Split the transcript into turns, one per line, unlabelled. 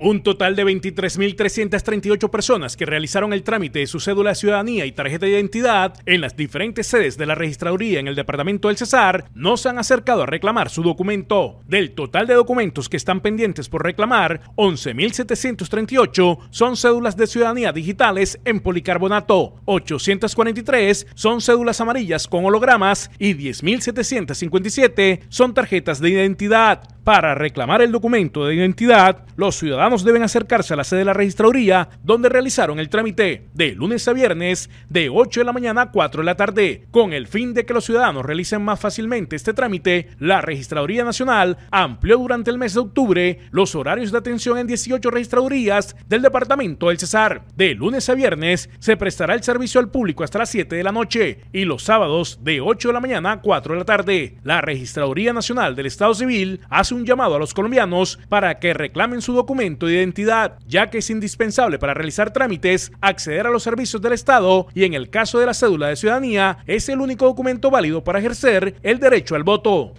Un total de 23.338 personas que realizaron el trámite de su cédula de ciudadanía y tarjeta de identidad en las diferentes sedes de la registraduría en el departamento del Cesar no se han acercado a reclamar su documento. Del total de documentos que están pendientes por reclamar, 11.738 son cédulas de ciudadanía digitales en policarbonato, 843 son cédulas amarillas con hologramas y 10.757 son tarjetas de identidad. Para reclamar el documento de identidad, los ciudadanos ciudadanos deben acercarse a la sede de la registraduría, donde realizaron el trámite de lunes a viernes de 8 de la mañana a 4 de la tarde, con el fin de que los ciudadanos realicen más fácilmente este trámite. La Registraduría Nacional amplió durante el mes de octubre los horarios de atención en 18 registradurías del departamento del Cesar. De lunes a viernes se prestará el servicio al público hasta las 7 de la noche y los sábados de 8 de la mañana a 4 de la tarde. La Registraduría Nacional del Estado Civil hace un llamado a los colombianos para que reclamen su documento de identidad, ya que es indispensable para realizar trámites, acceder a los servicios del Estado y en el caso de la cédula de ciudadanía es el único documento válido para ejercer el derecho al voto.